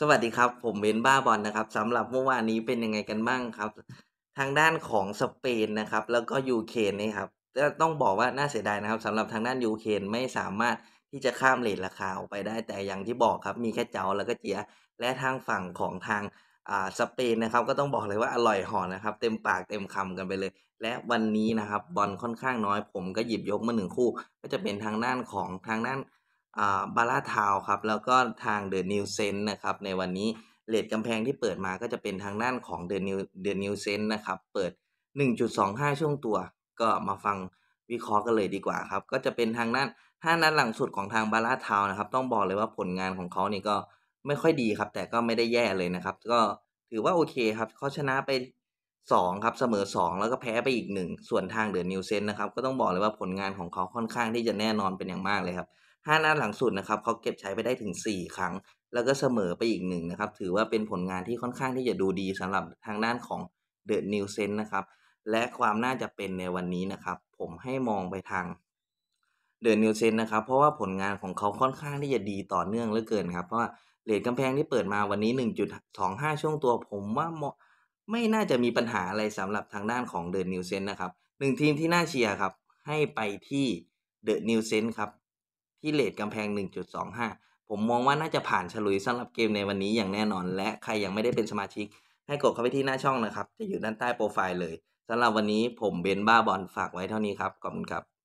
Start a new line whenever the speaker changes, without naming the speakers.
สวัสดีครับผมเบนบ้าบอลนะครับสำหรับเมื่อวานนี้เป็นยังไงกันบ้างครับ ทางด้านของสเปนนะครับแล้วก็ยูเครนนี่ครับจะต้องบอกว่าน่าเสียดายนะครับสำหรับทางด้านยูเครนไม่สามารถที่จะข้ามเลทราคาออกไปได้แต่อย่างที่บอกครับมีแค่เจ้าแล้วก็เจียและทางฝั่งของทางอ่าสเปนนะครับก็ต้องบอกเลยว่าอร่อยห่อนะครับ เต็มปากเต็มคำกันไปเลย และวันนี้นะครับบอลค่อนข้างน้อย ผมก็หยิบยกมาหนึ่งคู่ ก็จะเป็นทางด้านของทางด้านบาราทาวครับแล้วก็ทางเดอะนิวเซนนะครับในวันนี้เลทกำแพงที่เปิดมาก็จะเป็นทางด้านของเดอะนิวเดอนิวเซนนะครับเปิด 1.25 ช่วงตัว ก็มาฟังวิเคราะห์กันเลยดีกว่าครับก็จะเป็นทางด้าน้านัดหลังสุดของทางบาราทาวนะครับต้องบอกเลยว่าผลงานของเขานี่ก็ไม่ค่อยดีครับ แต่ก็ไม่ได้แย่เลยนะครับ ก็ถือว่าโอเคครับเขาชนะไปสองครับเสมอสองแล้วก็แพ้ไปอีกหนึ่งส่วนทางเดือนนิวเซนนะครับก็ต้องบอกเลยว่าผลงานของเขาค่อนข้างที่จะแน่นอนเป็นอย่างมากเลยครับห้านัดหลังสุดนะครับเขาเก็บใช้ไปได้ถึง 4 ครั้ง แล้วก็เสมอไปอีกหนึ่งนะครับ ถือว่าเป็นผลงานที่ค่อนข้างที่จะดูดีสำหรับทางด้านของเดอะนิวเซนนะครับและความน่าจะเป็นในวันนี้นะครับ ผมให้มองไปทางเดอะนิวเซนนะครับเพราะว่าผลงานของเขาค่อนข้างที่จะดีต่อเนื่องเหลือเกินครับเพราะว่าเลทกำแพงที่เปิดมาวันนี้ 1.25 ช่วงตัว ผมว่าไม่น่าจะมีปัญหาอะไรสำหรับทางด้านของเดอะนิวเซนนะครับหนึ่งทีมที่น่าเชียร์ครับให้ไปที่เดอะนิวเซนครับที่เลทกำแพง 1.25 ผมมองว่าน่าจะผ่านฉลุยสำหรับเกมในวันนี้อย่างแน่นอน และใครยังไม่ได้เป็นสมาชิก ให้กดเข้าไปที่หน้าช่องนะครับ จะอยู่ด้านใต้โปรไฟล์เลยสำหรับวันนี้ผมเบนบ้าบอลฝากไว้เท่านี้ครับ ขอบคุณครับ